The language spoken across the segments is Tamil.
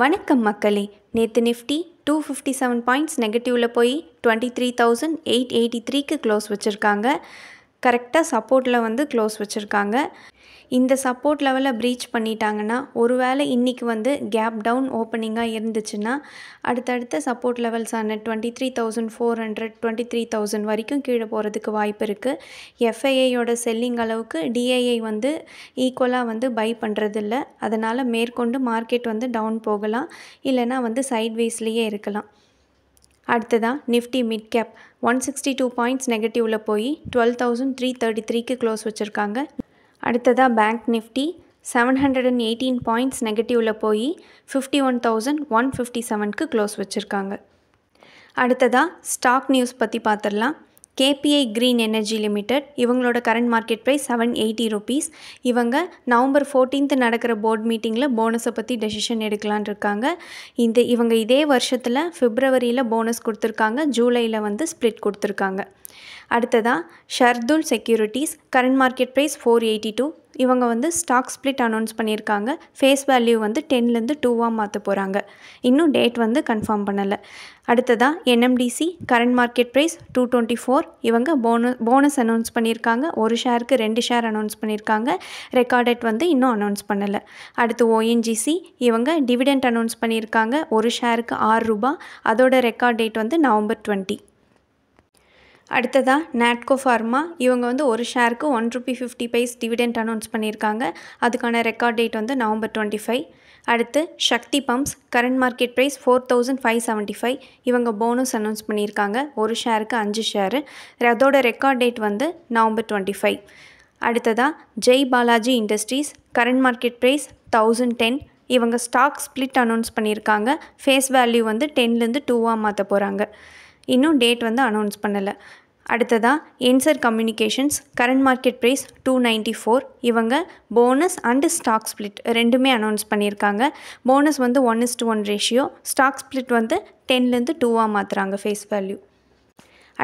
வணக்கம் மக்களே நேற்று Nifty two fifty seven points நெகட்டிவில் போய் twenty three thousand eight eighty த்ரீக்கு க்ளோஸ் வச்சுருக்காங்க கரெக்டாக சப்போர்ட்டில் வந்து க்ளோஸ் வச்சுருக்காங்க இந்த சப்போர்ட் லெவலை ப்ரீச் பண்ணிட்டாங்கன்னா ஒருவேளை இன்றைக்கி வந்து கேப் டவுன் ஓப்பனிங்காக இருந்துச்சுன்னா அடுத்தடுத்த சப்போர்ட் லெவல்ஸான twenty three thousand four hundred twenty three thousand வரைக்கும் கீழே போகிறதுக்கு வாய்ப்பு இருக்குது எஃப்ஐஐயோட செல்லிங் அளவுக்கு டிஐஐ வந்து ஈக்குவலாக வந்து பை பண்ணுறதில்ல அதனால் மேற்கொண்டு மார்க்கெட் வந்து டவுன் போகலாம் இல்லைனா வந்து சைட்வேஸ்லேயே இருக்கலாம் அடுத்ததாக Nifty mid cap one sixty two points நெகட்டிவில் போய் டுவெல் தௌசண்ட் த்ரீ தேர்ட்டி த்ரீக்கு க்ளோஸ் வச்சுருக்காங்க அடுத்ததாக bank Nifty seven hundred and eighteen points நெகட்டிவில் போய் fifty one thousand one fifty செவனுக்கு க்ளோஸ் வச்சுருக்காங்க அடுத்ததாக ஸ்டாக் நியூஸ் பற்றி பார்த்துடலாம் கேபிஐ க்ரீன் எனர்ஜி லிமிடெட் இவங்களோட current market price seven eighty rupees இவங்க நவம்பர் ஃபோர்டீன்த் நடக்கிற போர்ட் மீட்டிங்கில் போனஸை பற்றி டெசிஷன் எடுக்கலான் இருக்காங்க இந்த இவங்க இதே வருஷத்தில் ஃபிப்ரவரியில் போனஸ் கொடுத்துருக்காங்க ஜூலையில் வந்து ஸ்ப்ளிட் கொடுத்துருக்காங்க அடுத்ததாக Shardul securities current market price four eighty two இவங்க வந்து ஸ்டாக் ஸ்ப்ளிட் அனௌன்ஸ் பண்ணியிருக்காங்க ஃபேஸ் வேல்யூ வந்து டென்லேருந்து டூவாக மாற்ற போகிறாங்க இன்னும் டேட் வந்து கன்ஃபார்ம் பண்ணலை அடுத்ததாக NMDC current market price two twenty four இவங்க போனஸ் போனஸ் அனௌன்ஸ் பண்ணியிருக்காங்க ஒரு ஷேருக்கு ரெண்டு ஷேர் அனௌன்ஸ் பண்ணியிருக்காங்க ரெக்கார்டட் வந்து இன்னும் அனௌன்ஸ் பண்ணலை அடுத்து ஓஎன்ஜிசி இவங்க டிவிடெண்ட் அனௌன்ஸ் பண்ணியிருக்காங்க ஒரு ஷேருக்கு ஆறு ரூபா அதோட ரெக்கார்ட் டேட் வந்து நவம்பர் டுவெண்ட்டி அடுத்ததாக நாட்கோ ஃபார்மா இவங்க வந்து ஒரு ஷேருக்கு one rupee fifty paise dividend announce பண்ணியிருக்காங்க அதுக்கான ரெக்கார்ட் டேட் வந்து நவம்பர் டுவெண்ட்டி ஃபைவ் அடுத்து Shakti pumps current market price four thousand five seventy five இவங்க போனஸ் அனௌன்ஸ் பண்ணியிருக்காங்க ஒரு ஷேருக்கு அஞ்சு ஷேரு அதோட ரெக்கார்ட் டேட் வந்து நவம்பர் டுவெண்ட்டி ஃபைவ் அடுத்ததாக Jai Balaji industries current market price thousand ten இவங்க ஸ்டாக் ஸ்ப்ளிட் அனௌன்ஸ் பண்ணியிருக்காங்க ஃபேஸ் வேல்யூ வந்து டென்லேருந்து டூவாக மாற்ற போகிறாங்க இன்னும் டேட் வந்து அனௌன்ஸ் பண்ணலை அடுத்ததாக என்சர் communications current market price two ninety four இவங்க போனஸ் அண்டு ஸ்டாக் ஸ்பிளிட் ரெண்டுமே அனௌன்ஸ் பண்ணியிருக்காங்க போனஸ் வந்து one is two one ratio stock split வந்து டென்லேருந்து டூவாக மாற்றுறாங்க ஃபேஸ் வேல்யூ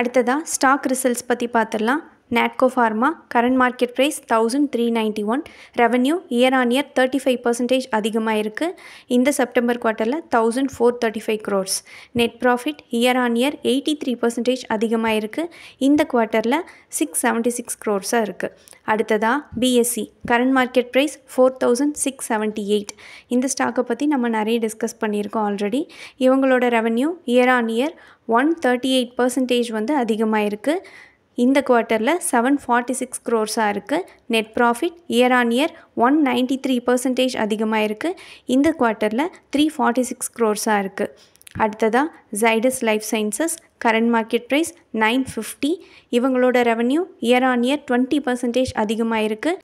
அடுத்ததாக ஸ்டாக் ரிசல்ட்ஸ் பற்றி பார்த்துடலாம் pharma Natco Pharma, current market price 1391, revenue year year year 35 percentage அதிகமாக இருக்குது இந்த செப்டம்பர் குவார்ட்டரில் thousand four thirty five crores net profit year on year eighty three percentage அதிகமாக இருக்குது இந்த குவார்ட்டரில் சிக்ஸ் செவன்ட்டி சிக்ஸ் க்ரோர்ஸாக இருக்குது அடுத்ததாக BSE current market price four thousand six seventy eight இந்த ஸ்டாக்கை பற்றி நம்ம நிறைய டிஸ்கஸ் பண்ணியிருக்கோம் ஆல்ரெடி இவங்களோட revenue year on year one thirty eight percentage வந்து அதிகமாக இருக்குது இந்த குவார்ட்டரில் செவன் ஃபார்ட்டி சிக்ஸ் க்ரோர்ஸாக இருக்குது net profit year on year one ninety three percentage அதிகமாக இருக்குது இந்த குவார்ட்டரில் த்ரீ ஃபார்ட்டி சிக்ஸ் க்ரோர்ஸாக இருக்குது அடுத்ததாக Zydus life sciences current market price nine fifty இவங்களோட revenue year on year twenty percentage அதிகமாக இருக்குது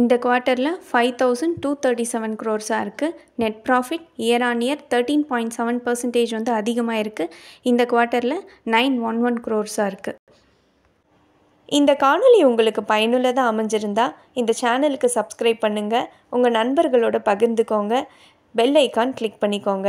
இந்த குவார்ட்டரில் five thousand two thirty seven க்ரோர்ஸாக இருக்குது net profit year on year thirteen point seven percentage வந்து அதிகமாக இருக்குது இந்த குவார்ட்டரில் நைன் ஒன் ஒன் க்ரோர்ஸாக இருக்குது இந்த காணொலி உங்களுக்கு பயனுள்ளதாக அமைஞ்சிருந்தா இந்த சேனலுக்கு சப்ஸ்கிரைப் பண்ணுங்கள் உங்கள் நண்பர்களோட பகிர்ந்துக்கோங்க பெல் ஐக்கான் கிளிக் பண்ணிக்கோங்க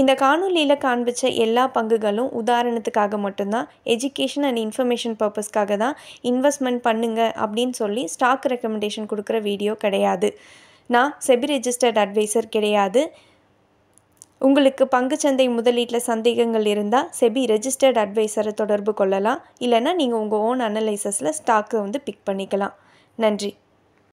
இந்த காணொலியில் காண்பிச்ச எல்லா பங்குகளும் உதாரணத்துக்காக மட்டும்தான் எஜுகேஷன் அண்ட் இன்ஃபர்மேஷன் பர்பஸ்க்காக தான் இன்வெஸ்ட்மெண்ட் பண்ணுங்கள் அப்படின்னு சொல்லி ஸ்டாக் ரெக்கமெண்டேஷன் கொடுக்குற வீடியோ கிடையாது நான் செபி ரெஜிஸ்டர்ட் அட்வைசர் கிடையாது உங்களுக்கு பங்குச்சந்தை முதலீட்டில் சந்தேகங்கள் இருந்தால் செபி ரெஜிஸ்டர்ட் அட்வைசரை தொடர்பு கொள்ளலாம் இல்லைனா நீங்கள் உங்கள் ஓன் அனலைசஸில் ஸ்டாக்கை வந்து பிக் பண்ணிக்கலாம் நன்றி